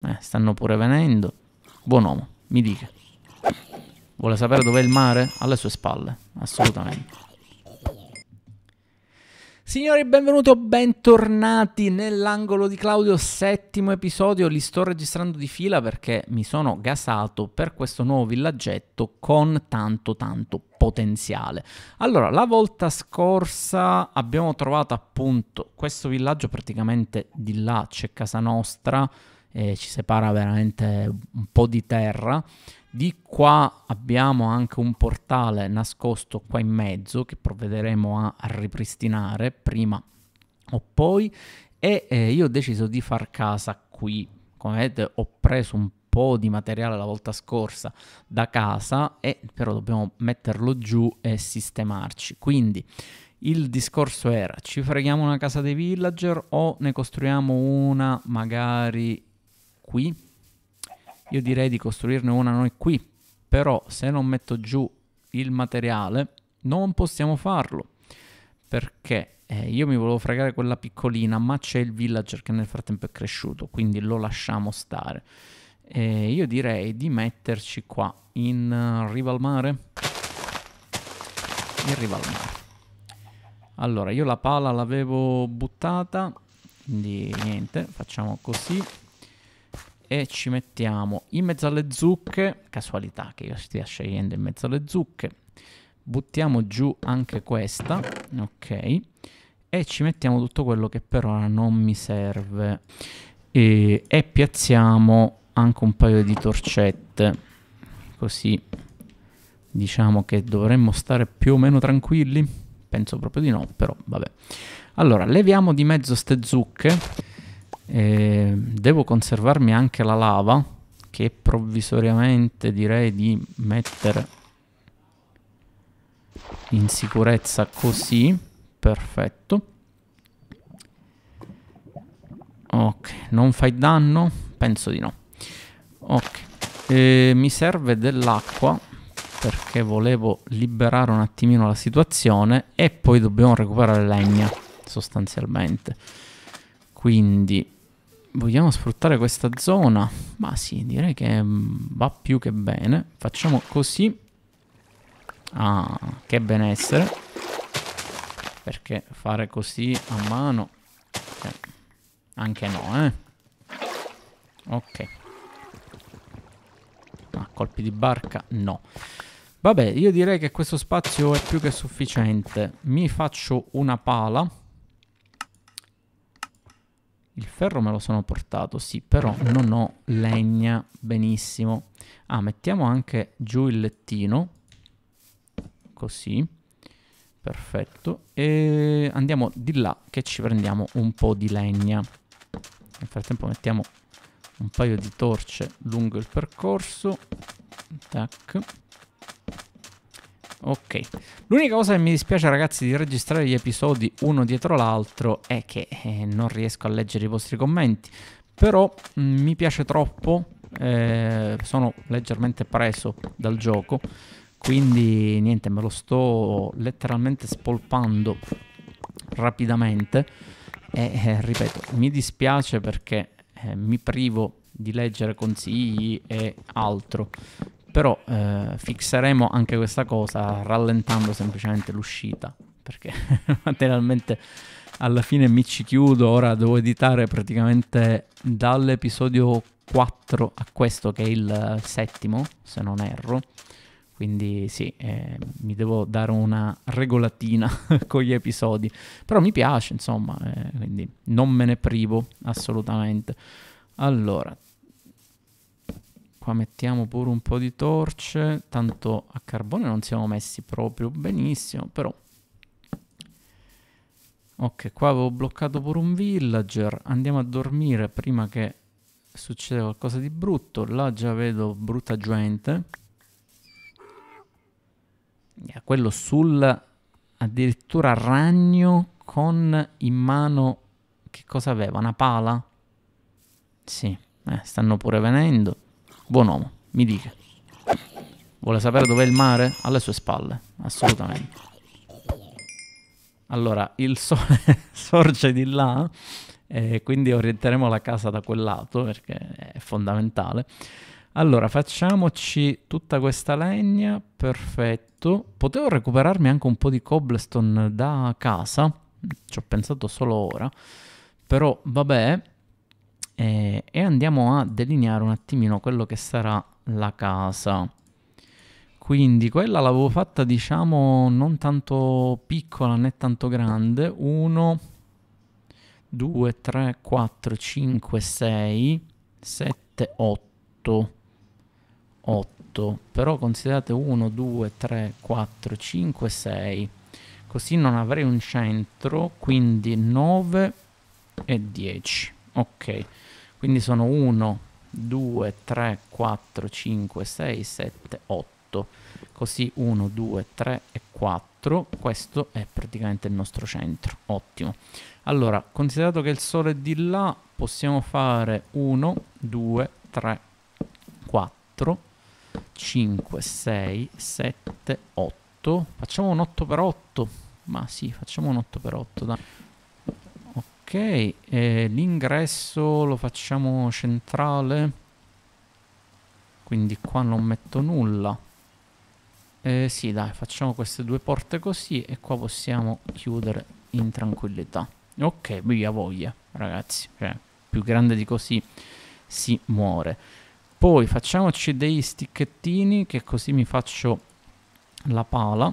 Eh, stanno pure venendo. Buon uomo, mi dica. Vuole sapere dov'è il mare? Alle sue spalle, assolutamente. Signori, benvenuti o bentornati nell'angolo di Claudio, settimo episodio, li sto registrando di fila perché mi sono gasato per questo nuovo villaggetto con tanto tanto potenziale. Allora, la volta scorsa abbiamo trovato appunto questo villaggio praticamente di là, c'è casa nostra, eh, ci separa veramente un po' di terra. Di qua abbiamo anche un portale nascosto qua in mezzo che provvederemo a, a ripristinare prima o poi e eh, io ho deciso di far casa qui. Come vedete ho preso un po' di materiale la volta scorsa da casa e però dobbiamo metterlo giù e sistemarci. Quindi il discorso era ci freghiamo una casa dei villager o ne costruiamo una magari qui, io direi di costruirne una noi qui, però se non metto giù il materiale non possiamo farlo, perché eh, io mi volevo fregare quella piccolina, ma c'è il villager che nel frattempo è cresciuto, quindi lo lasciamo stare. Eh, io direi di metterci qua in uh, eh, riva al mare. In riva al mare. Allora, io la pala l'avevo buttata, quindi niente, facciamo così e ci mettiamo in mezzo alle zucche, casualità che io stia scegliendo in mezzo alle zucche, buttiamo giù anche questa, ok, e ci mettiamo tutto quello che per ora non mi serve e, e piazziamo anche un paio di torcette, così diciamo che dovremmo stare più o meno tranquilli, penso proprio di no, però vabbè. Allora, leviamo di mezzo ste zucche eh, devo conservarmi anche la lava, che provvisoriamente direi di mettere in sicurezza così. Perfetto. Ok, non fai danno? Penso di no. Ok, eh, mi serve dell'acqua perché volevo liberare un attimino la situazione e poi dobbiamo recuperare legna sostanzialmente. Quindi vogliamo sfruttare questa zona? Ma sì, direi che mm, va più che bene. Facciamo così. Ah, che benessere. Perché fare così a mano... Cioè, anche no, eh. Ok. Ah, colpi di barca? No. Vabbè, io direi che questo spazio è più che sufficiente. Mi faccio una pala. Il ferro me lo sono portato, sì, però non ho legna benissimo. Ah, mettiamo anche giù il lettino, così, perfetto. E andiamo di là che ci prendiamo un po' di legna. Nel frattempo mettiamo un paio di torce lungo il percorso. Tac. Ok. L'unica cosa che mi dispiace ragazzi di registrare gli episodi uno dietro l'altro è che eh, non riesco a leggere i vostri commenti. Però mh, mm, mi piace troppo, eh, sono leggermente preso dal gioco, quindi niente, me lo sto letteralmente spolpando rapidamente e eh, ripeto, mi dispiace perché eh, mi privo di leggere consigli e altro però eh, fixeremo anche questa cosa rallentando semplicemente l'uscita, perché materialmente alla fine mi ci chiudo, ora devo editare praticamente dall'episodio 4 a questo che è il settimo, se non erro. Quindi sì, eh, mi devo dare una regolatina con gli episodi. Però mi piace, insomma, eh, quindi non me ne privo assolutamente. Allora, Qua mettiamo pure un po' di torce, tanto a carbone non siamo messi proprio benissimo, però... Ok, qua avevo bloccato pure un villager, andiamo a dormire prima che succeda qualcosa di brutto. Là già vedo brutta gente. Yeah, quello sul... addirittura ragno con in mano... che cosa aveva? Una pala? Sì, eh, stanno pure venendo. Buon uomo, mi dica. Vuole sapere dov'è il mare? Alle sue spalle, assolutamente. Allora, il sole sorge di là, eh, quindi orienteremo la casa da quel lato perché è fondamentale. Allora, facciamoci tutta questa legna, perfetto. Potevo recuperarmi anche un po' di cobblestone da casa, ci ho pensato solo ora, però vabbè, e, e andiamo a delineare un attimino quello che sarà la casa quindi quella l'avevo fatta diciamo non tanto piccola né tanto grande 1 2 3 4 5 6 7 8 8 però considerate 1 2 3 4 5 6 così non avrei un centro quindi 9 e 10 ok quindi sono 1, 2, 3, 4, 5, 6, 7, 8. Così 1, 2, 3 e 4. Questo è praticamente il nostro centro. Ottimo. Allora, considerato che il Sole è di là, possiamo fare 1, 2, 3, 4, 5, 6, 7, 8. Facciamo un 8 x 8. Ma sì, facciamo un 8 x 8. Dai. Ok, eh, l'ingresso lo facciamo centrale, quindi qua non metto nulla. Eh, sì, dai, facciamo queste due porte così e qua possiamo chiudere in tranquillità. Ok, via voglia, ragazzi. Cioè, più grande di così si muore. Poi facciamoci dei sticchettini che così mi faccio la pala.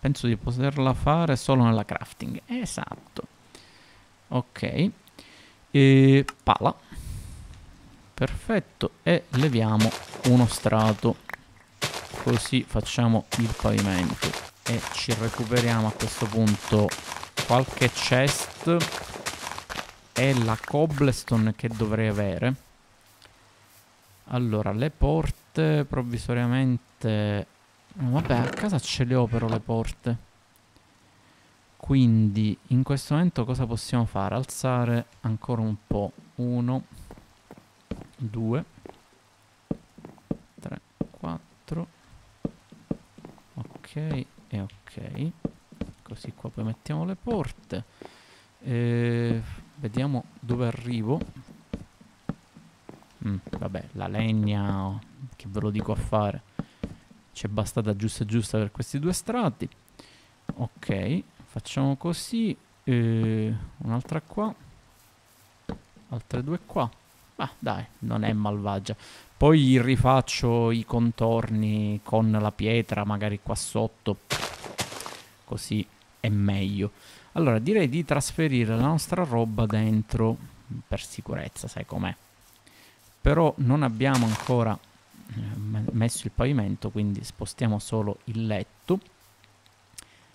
Penso di poterla fare solo nella crafting. Esatto ok e pala perfetto e leviamo uno strato così facciamo il pavimento e ci recuperiamo a questo punto qualche chest e la cobblestone che dovrei avere allora le porte provvisoriamente vabbè a casa ce le ho però le porte quindi in questo momento cosa possiamo fare? Alzare ancora un po'. 1, 2, 3, 4. Ok e ok. Così qua poi mettiamo le porte. E vediamo dove arrivo. Mm, vabbè, la legna, che ve lo dico a fare. C'è bastata giusta giusta per questi due strati. Ok, facciamo così eh, un'altra qua altre due qua ma dai non è malvagia poi rifaccio i contorni con la pietra magari qua sotto così è meglio allora direi di trasferire la nostra roba dentro per sicurezza sai com'è però non abbiamo ancora eh, messo il pavimento quindi spostiamo solo il letto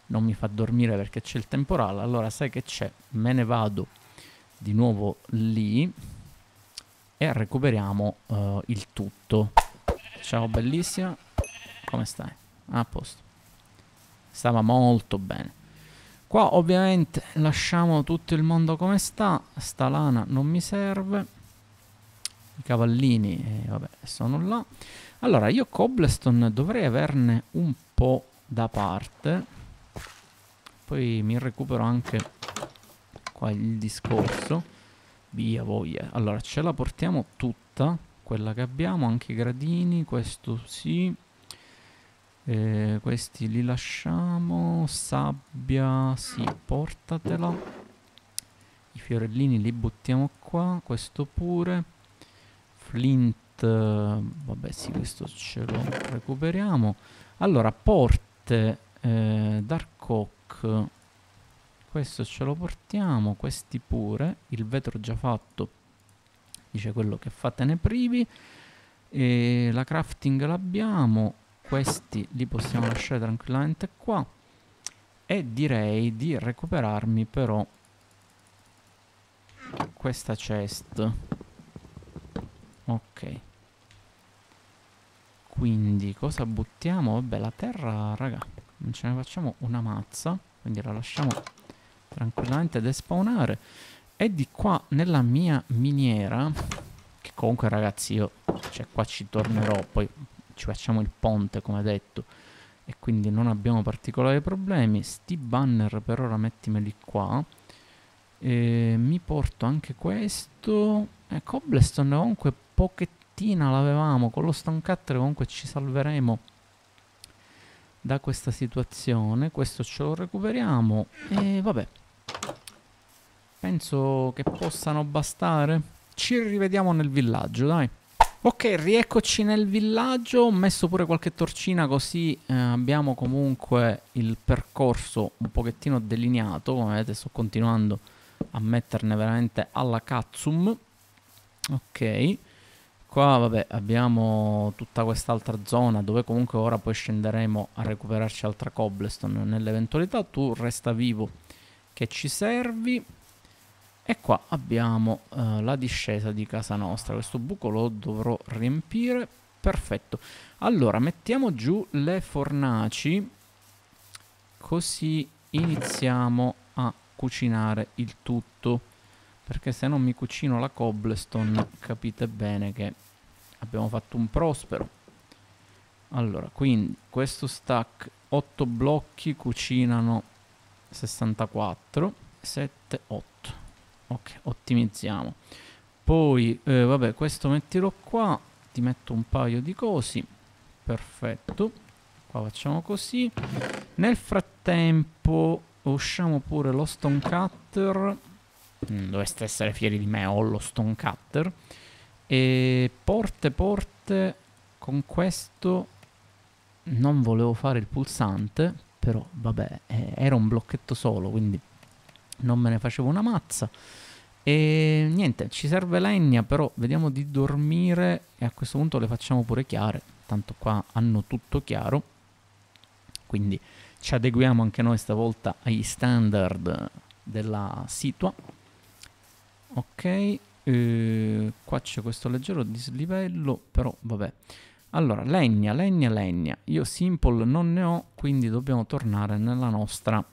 non mi fa dormire perché c'è il temporale, allora sai che c'è, me ne vado di nuovo lì e recuperiamo uh, il tutto. Ciao bellissima, come stai? Ah, a posto. Stava molto bene. Qua ovviamente lasciamo tutto il mondo come sta, sta lana non mi serve, i cavallini eh, vabbè, sono là. Allora io Cobblestone dovrei averne un po' da parte poi mi recupero anche qua il discorso. Via voglia. Allora, ce la portiamo tutta, quella che abbiamo, anche i gradini, questo sì. Eh, questi li lasciamo. Sabbia, sì, portatela. I fiorellini li buttiamo qua, questo pure. Flint vabbè sì questo ce lo recuperiamo allora porte eh, dark oak block questo ce lo portiamo questi pure il vetro già fatto dice quello che fatene privi e la crafting l'abbiamo questi li possiamo lasciare tranquillamente qua e direi di recuperarmi però questa chest ok quindi cosa buttiamo? vabbè la terra raga non ce ne facciamo una mazza quindi la lasciamo tranquillamente despawnare e di qua nella mia miniera che comunque ragazzi io cioè qua ci tornerò poi ci facciamo il ponte come detto e quindi non abbiamo particolari problemi sti banner per ora mettimeli qua e mi porto anche questo e eh, Cobblestone comunque pochettina l'avevamo con lo Stone Cutter comunque ci salveremo da questa situazione. Questo ce lo recuperiamo. E vabbè. Penso che possano bastare. Ci rivediamo nel villaggio, dai. Ok, rieccoci nel villaggio. Ho messo pure qualche torcina così eh, abbiamo comunque il percorso un pochettino delineato. Come vedete sto continuando a metterne veramente alla cazzum. Ok. Qua vabbè abbiamo tutta quest'altra zona dove comunque ora poi scenderemo a recuperarci altra cobblestone nell'eventualità tu resta vivo che ci servi e qua abbiamo eh, la discesa di casa nostra questo buco lo dovrò riempire perfetto allora mettiamo giù le fornaci così iniziamo a cucinare il tutto perché se non mi cucino la cobblestone capite bene che abbiamo fatto un prospero allora quindi questo stack 8 blocchi cucinano 64 7 8 ok ottimizziamo poi eh, vabbè questo mettilo qua ti metto un paio di cosi perfetto qua facciamo così nel frattempo usciamo pure lo stone cutter mm, dovreste essere fieri di me, ho lo stone cutter. E porte, porte, con questo non volevo fare il pulsante, però vabbè, eh, era un blocchetto solo, quindi non me ne facevo una mazza. E niente, ci serve legna, però vediamo di dormire e a questo punto le facciamo pure chiare, tanto qua hanno tutto chiaro. Quindi ci adeguiamo anche noi stavolta agli standard della situa ok eh, qua c'è questo leggero dislivello però vabbè allora legna legna legna io simple non ne ho quindi dobbiamo tornare nella nostra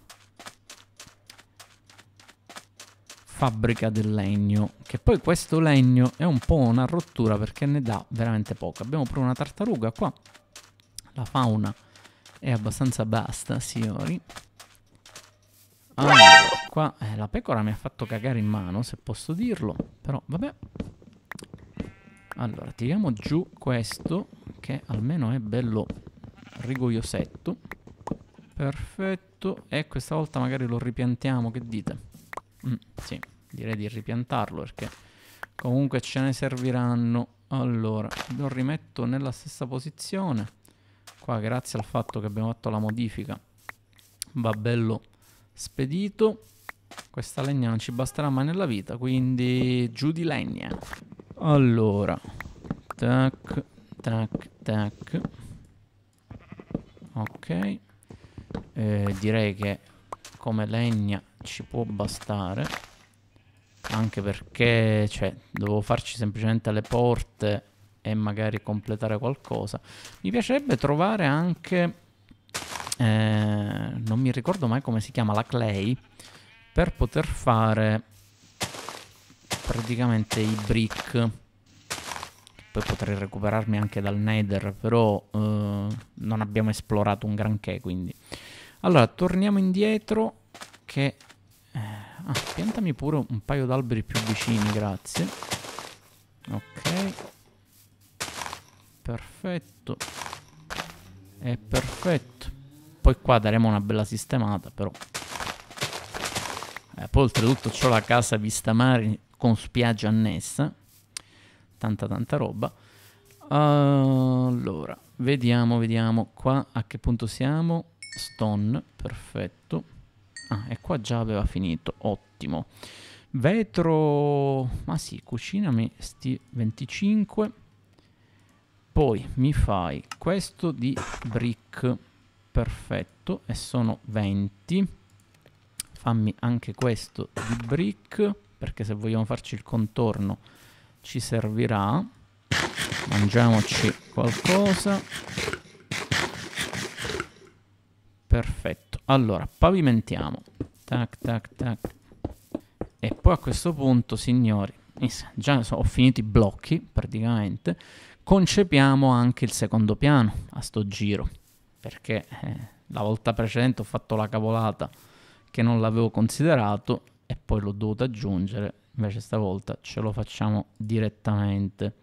fabbrica del legno che poi questo legno è un po' una rottura perché ne dà veramente poco abbiamo pure una tartaruga qua la fauna è abbastanza basta signori allora qua eh, la pecora mi ha fatto cagare in mano, se posso dirlo. Però, vabbè. Allora, tiriamo giù questo, che almeno è bello rigogliosetto. Perfetto. E questa volta magari lo ripiantiamo, che dite? Mm, sì, direi di ripiantarlo perché comunque ce ne serviranno. Allora, lo rimetto nella stessa posizione. Qua, grazie al fatto che abbiamo fatto la modifica, va bello spedito questa legna non ci basterà mai nella vita, quindi giù di legna. Allora, tac, tac, tac. Ok. Eh, direi che come legna ci può bastare. Anche perché, cioè, dovevo farci semplicemente le porte e magari completare qualcosa. Mi piacerebbe trovare anche... Eh, non mi ricordo mai come si chiama, la clay per poter fare praticamente i brick poi potrei recuperarmi anche dal nether però eh, non abbiamo esplorato un granché quindi allora torniamo indietro che eh, ah, piantami pure un paio d'alberi più vicini grazie ok perfetto è perfetto poi qua daremo una bella sistemata però eh, poi oltretutto ho la casa vista mare con spiaggia annessa, tanta tanta roba. Allora, vediamo, vediamo qua a che punto siamo. Stone, perfetto. Ah, e qua già aveva finito, ottimo. Vetro, ma sì, cucinami sti 25. Poi mi fai questo di brick, perfetto, e sono 20 fammi anche questo di brick perché se vogliamo farci il contorno ci servirà mangiamoci qualcosa perfetto allora pavimentiamo tac tac tac e poi a questo punto signori eh, già ho finito i blocchi praticamente concepiamo anche il secondo piano a sto giro perché eh, la volta precedente ho fatto la cavolata che non l'avevo considerato e poi l'ho dovuto aggiungere, invece stavolta ce lo facciamo direttamente.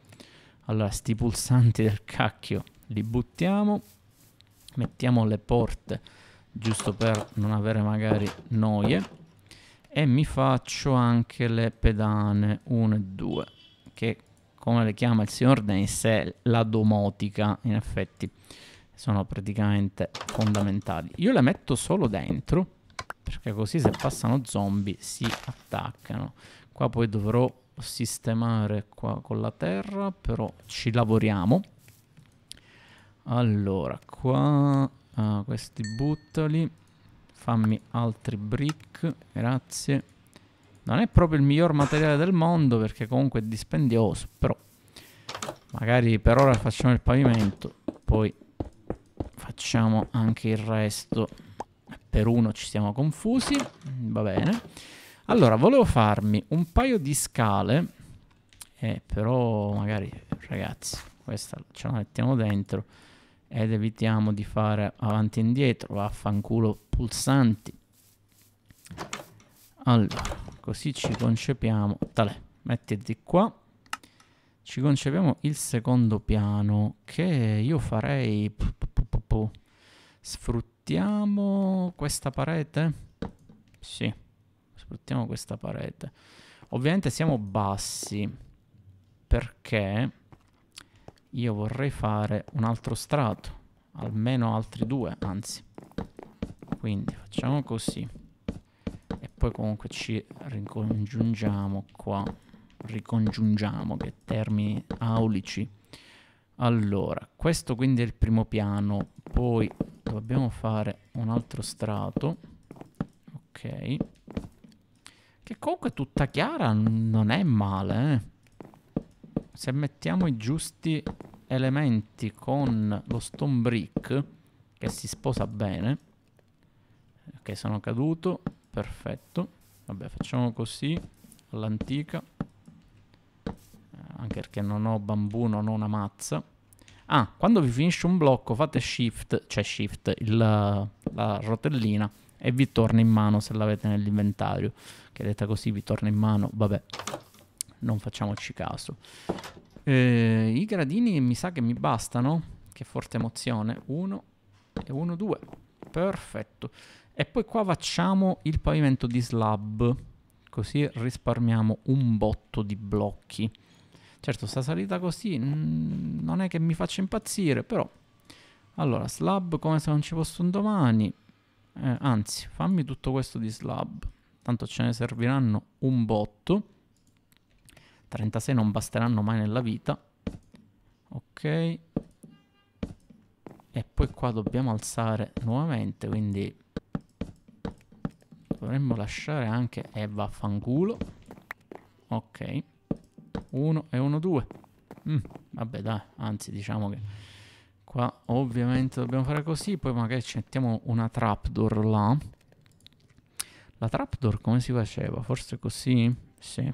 Allora, sti pulsanti del cacchio li buttiamo, mettiamo le porte giusto per non avere magari noie e mi faccio anche le pedane 1 e 2 che come le chiama il signor Dennis è la domotica in effetti sono praticamente fondamentali io le metto solo dentro perché così se passano zombie si attaccano. Qua poi dovrò sistemare qua con la terra, però ci lavoriamo. Allora, qua uh, questi buttali. Fammi altri brick, grazie. Non è proprio il miglior materiale del mondo perché comunque è dispendioso, però magari per ora facciamo il pavimento, poi facciamo anche il resto per uno ci siamo confusi, va bene. Allora, volevo farmi un paio di scale, eh, però magari, ragazzi, questa ce la mettiamo dentro ed evitiamo di fare avanti e indietro, vaffanculo pulsanti. Allora, così ci concepiamo, tale, mettiti qua. Ci concepiamo il secondo piano che io farei sfruttare sfruttiamo questa parete? Sì, sfruttiamo questa parete. Ovviamente siamo bassi perché io vorrei fare un altro strato, almeno altri due, anzi. Quindi facciamo così. E poi comunque ci ricongiungiamo qua. Ricongiungiamo, che termini aulici. Allora, questo quindi è il primo piano, poi dobbiamo fare un altro strato. Ok. Che comunque tutta chiara non è male, eh. Se mettiamo i giusti elementi con lo stone brick, che si sposa bene. Ok, sono caduto. Perfetto. Vabbè, facciamo così, all'antica. Eh, anche perché non ho bambù, non ho una mazza. Ah, quando vi finisce un blocco fate shift, cioè shift, il, la rotellina e vi torna in mano se l'avete nell'inventario. Che detta così vi torna in mano, vabbè, non facciamoci caso. Eh, I gradini mi sa che mi bastano, che forte emozione. 1 e 1, 2, perfetto. E poi qua facciamo il pavimento di slab, così risparmiamo un botto di blocchi. Certo, sta salita così mm, non è che mi faccia impazzire, però... Allora, slab come se non ci fosse un domani. Eh, anzi, fammi tutto questo di slab. Tanto ce ne serviranno un botto. 36 non basteranno mai nella vita. Ok. E poi qua dobbiamo alzare nuovamente, quindi... Dovremmo lasciare anche... E eh, vaffanculo. Ok. 1 e 1, 2. Mm, vabbè dai, anzi diciamo che qua ovviamente dobbiamo fare così, poi magari ci mettiamo una trapdoor là. La trapdoor come si faceva? Forse così? Sì.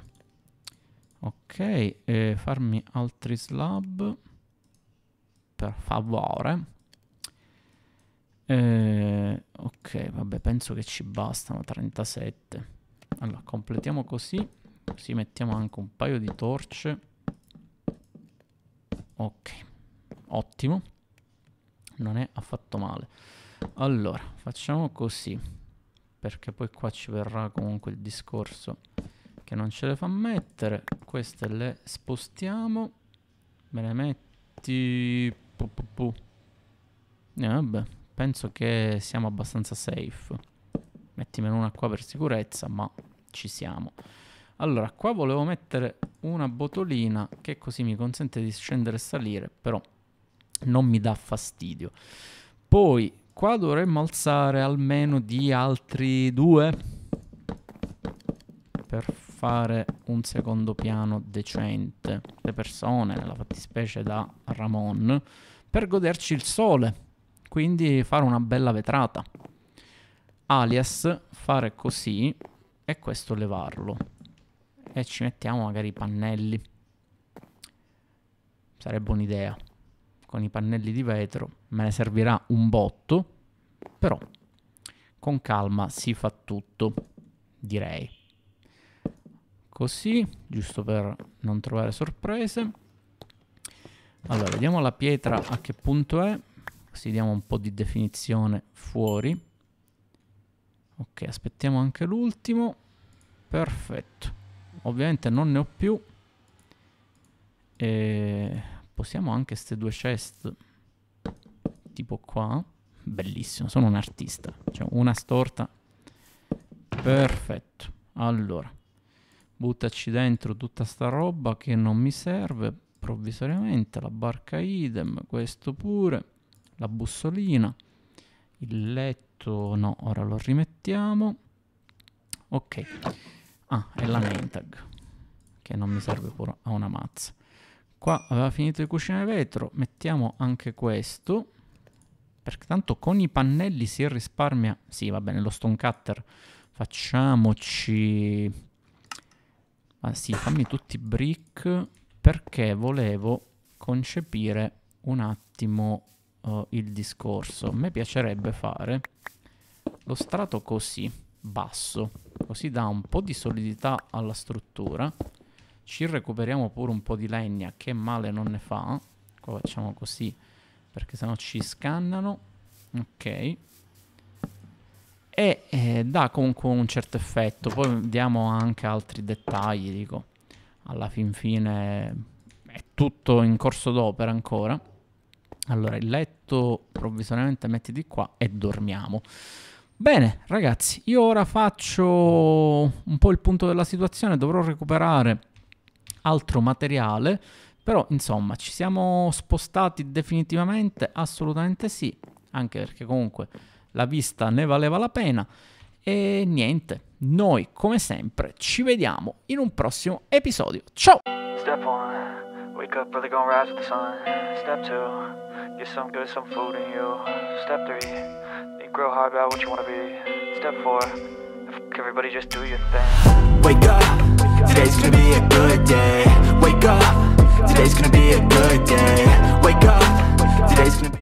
Ok, eh, farmi altri slab. Per favore. Eh, ok, vabbè, penso che ci bastano 37. Allora, completiamo così. Così mettiamo anche un paio di torce. Ok, ottimo. Non è affatto male. Allora, facciamo così. Perché poi qua ci verrà comunque il discorso che non ce le fa mettere. Queste le spostiamo. Me le metti... Pu, pu, pu. Eh, vabbè, penso che siamo abbastanza safe. Mettimene una qua per sicurezza, ma ci siamo. Allora, qua volevo mettere una botolina che così mi consente di scendere e salire, però non mi dà fastidio. Poi, qua dovremmo alzare almeno di altri due per fare un secondo piano decente. Le persone, nella fattispecie da Ramon, per goderci il sole, quindi fare una bella vetrata. Alias fare così e questo levarlo e ci mettiamo magari i pannelli. Sarebbe un'idea. Con i pannelli di vetro me ne servirà un botto, però con calma si fa tutto, direi. Così, giusto per non trovare sorprese. Allora, vediamo la pietra a che punto è, così diamo un po' di definizione fuori. Ok, aspettiamo anche l'ultimo. Perfetto. Ovviamente non ne ho più. E possiamo anche queste due chest tipo qua. Bellissimo, sono un artista. Cioè, una storta. Perfetto. Allora, buttaci dentro tutta sta roba che non mi serve provvisoriamente. La barca idem, questo pure. La bussolina. Il letto no, ora lo rimettiamo. Ok. Ah, è la main tag. Che non mi serve pure a una mazza. Qua aveva finito il cuscino vetro. Mettiamo anche questo. Perché tanto con i pannelli si risparmia... Sì, va bene, lo stone cutter. Facciamoci... Ah sì, fammi tutti i brick. Perché volevo concepire un attimo uh, il discorso. A me piacerebbe fare lo strato così basso così dà un po' di solidità alla struttura ci recuperiamo pure un po' di legna che male non ne fa qua facciamo così perché sennò ci scannano ok e eh, dà comunque un certo effetto poi diamo anche altri dettagli dico alla fin fine è tutto in corso d'opera ancora allora il letto provvisoriamente metti di qua e dormiamo Bene, ragazzi, io ora faccio un po' il punto della situazione, dovrò recuperare altro materiale, però insomma, ci siamo spostati definitivamente, assolutamente sì, anche perché comunque la vista ne valeva la pena e niente, noi come sempre ci vediamo in un prossimo episodio. Ciao! Wake up, brother, gonna rise with the sun. Step two, get some good, some food in you. Step three, you grow hard about what you want to be. Step four, everybody just do your thing. Wake up, today's gonna be a good day. Wake up, today's gonna be a good day. Wake up, today's gonna be